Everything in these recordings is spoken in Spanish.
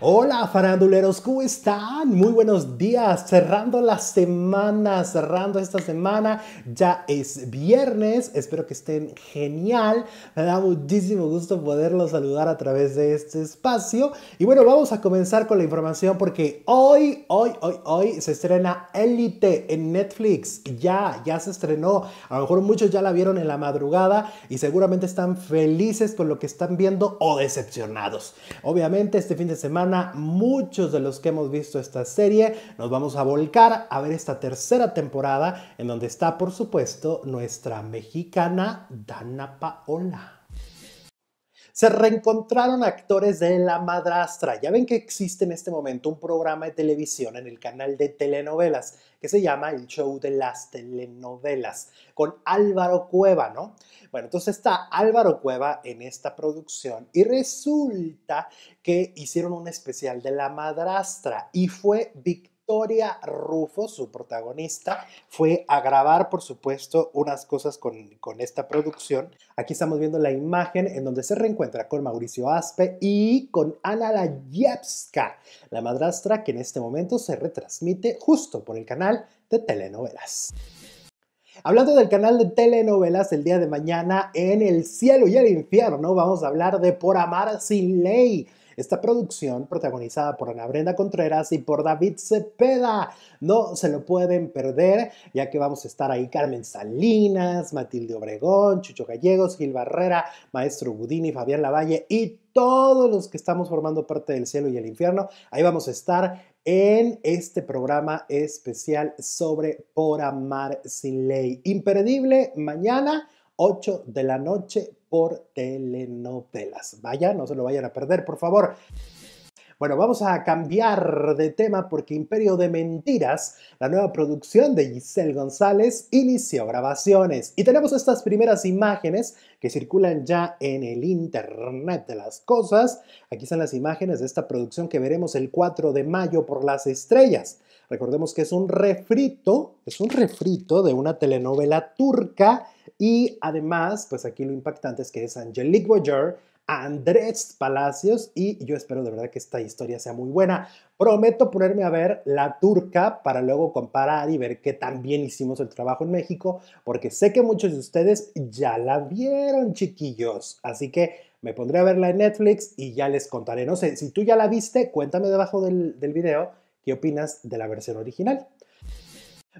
Hola faranduleros, ¿cómo están? Muy buenos días, cerrando la semana, cerrando esta semana, ya es viernes, espero que estén genial, me da muchísimo gusto poderlos saludar a través de este espacio y bueno, vamos a comenzar con la información porque hoy, hoy, hoy, hoy se estrena Elite en Netflix, ya, ya se estrenó, a lo mejor muchos ya la vieron en la madrugada y seguramente están felices con lo que están viendo o decepcionados. Obviamente este fin de semana muchos de los que hemos visto esta serie. Nos vamos a volcar a ver esta tercera temporada en donde está, por supuesto, nuestra mexicana Dana Paola. Se reencontraron actores de La Madrastra. Ya ven que existe en este momento un programa de televisión en el canal de telenovelas que se llama El Show de las Telenovelas con Álvaro Cueva, ¿no? Bueno, entonces está Álvaro Cueva en esta producción y resulta que hicieron un especial de La Madrastra y fue Victoria Victoria Rufo, su protagonista, fue a grabar, por supuesto, unas cosas con, esta producción. Aquí estamos viendo la imagen en donde se reencuentra con Mauricio Aspe y con Ana Lajewska, la madrastra que en este momento se retransmite justo por el canal de telenovelas. Hablando del canal de telenovelas, el día de mañana en El cielo y el infierno vamos a hablar de Por amar sin ley, esta producción protagonizada por Ana Brenda Contreras y por David Cepeda. No se lo pueden perder, ya que vamos a estar ahí Carmen Salinas, Matilde Obregón, Chucho Gallegos, Gil Barrera, Maestro Budini, Fabián Lavalle y todos los que estamos formando parte del cielo y el infierno. Ahí vamos a estar en este programa especial sobre Por Amar Sin Ley. Imperdible mañana, 8 de la noche, por telenovelas. Vaya, no se lo vayan a perder, por favor. Bueno, vamos a cambiar de tema porque Imperio de Mentiras, la nueva producción de Giselle González, inició grabaciones. Y tenemos estas primeras imágenes que circulan ya en el Internet de las Cosas. Aquí están las imágenes de esta producción que veremos el 4 de mayo por las estrellas. Recordemos que es un refrito, es un refrito de una telenovela turca y además, pues aquí lo impactante es que es Angelique Boyer Andrés Palacios y yo espero de verdad que esta historia sea muy buena. Prometo ponerme a ver la turca para luego comparar y ver que también hicimos el trabajo en México, porque sé que muchos de ustedes ya la vieron, chiquillos. Así que me pondré a verla en Netflix y ya les contaré. No sé, si tú ya la viste, cuéntame debajo del, del video qué opinas de la versión original.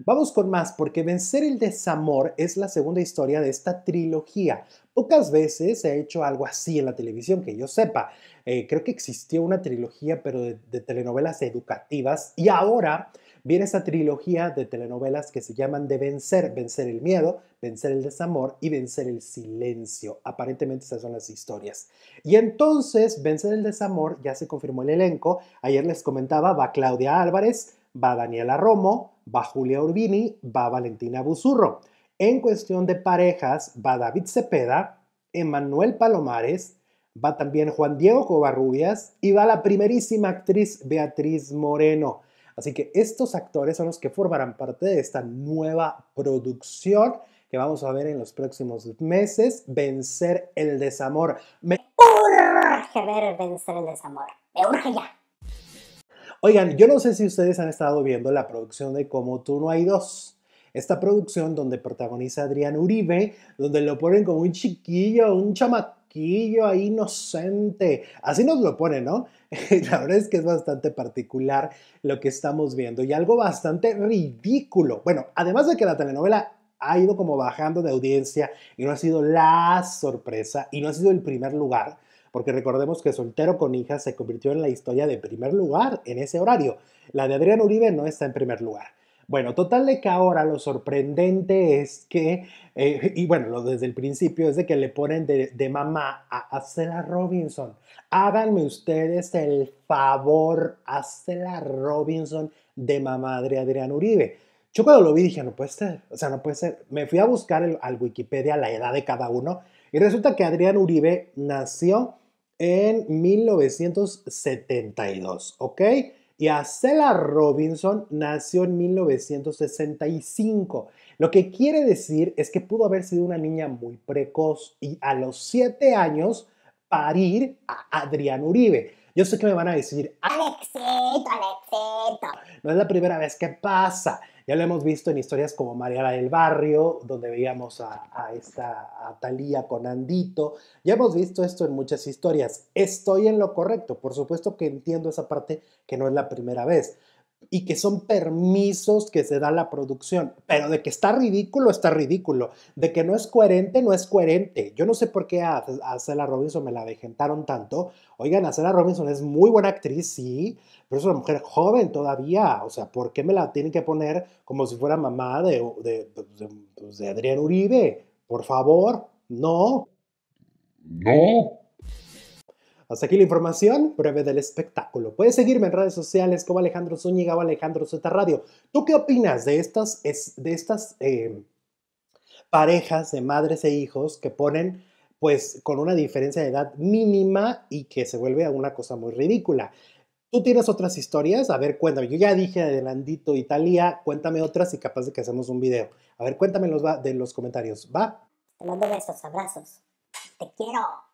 Vamos con más, porque vencer el desamor es la segunda historia de esta trilogía. Pocas veces se ha hecho algo así en la televisión, que yo sepa. Eh, creo que existió una trilogía, pero de, de telenovelas educativas, y ahora viene esa trilogía de telenovelas que se llaman de vencer, vencer el miedo, vencer el desamor y vencer el silencio. Aparentemente esas son las historias. Y entonces, vencer el desamor, ya se confirmó el elenco, ayer les comentaba, va Claudia Álvarez, va Daniela Romo, va Julia Urbini, va Valentina Busurro. En cuestión de parejas, va David Cepeda, Emanuel Palomares, va también Juan Diego Covarrubias y va la primerísima actriz Beatriz Moreno. Así que estos actores son los que formarán parte de esta nueva producción que vamos a ver en los próximos meses, Vencer el Desamor. Me urge ver Vencer el Desamor. Me urge ya. Oigan, yo no sé si ustedes han estado viendo la producción de Como tú no hay dos. Esta producción donde protagoniza Adrián Uribe, donde lo ponen como un chiquillo, un chamaquillo ahí inocente. Así nos lo ponen, ¿no? la verdad es que es bastante particular lo que estamos viendo y algo bastante ridículo. Bueno, además de que la telenovela ha ido como bajando de audiencia y no ha sido la sorpresa y no ha sido el primer lugar, porque recordemos que Soltero con hija se convirtió en la historia de primer lugar en ese horario. La de Adrián Uribe no está en primer lugar. Bueno, total de que ahora lo sorprendente es que, eh, y bueno, lo desde el principio es de que le ponen de, mamá a, Acela Robinson. Háganme ustedes el favor, a Robinson de mamá de Adrián Uribe. Yo cuando lo vi dije, no puede ser, o sea, no puede ser. Me fui a buscar al Wikipedia la edad de cada uno y resulta que Adrián Uribe nació en 1972, ¿ok? Y Acela Robinson nació en 1965. Lo que quiere decir es que pudo haber sido una niña muy precoz y a los siete años parir a Adrián Uribe. Yo sé que me van a decir, Alexito, Alexito. No es la primera vez que pasa. Ya lo hemos visto en historias como Mariana del Barrio, donde veíamos a, a esta a Talía con Andito. Ya hemos visto esto en muchas historias. Estoy en lo correcto. Por supuesto que entiendo esa parte que no es la primera vez y que son permisos que se da la producción. Pero de que está ridículo, está ridículo. De que no es coherente, no es coherente. Yo no sé por qué a, a Cela Robinson me la dejentaron tanto. Oigan, a Cela Robinson es muy buena actriz, sí, pero es una mujer joven todavía. O sea, ¿por qué me la tienen que poner como si fuera mamá de, de, de, pues, de Adrián Uribe? Por favor, no. No. Hasta aquí la información breve del espectáculo. Puedes seguirme en redes sociales como Alejandro Zúñiga o Alejandro Z Radio. ¿Tú qué opinas de estas, de estas eh, parejas de madres e hijos que ponen pues con una diferencia de edad mínima y que se vuelve a una cosa muy ridícula? ¿Tú tienes otras historias? A ver, cuéntame. Yo ya dije de Landito Italia, cuéntame otras y capaz de que hacemos un video. A ver, cuéntame en los, de los comentarios. ¿Va? Te mando besos, abrazos. Te quiero.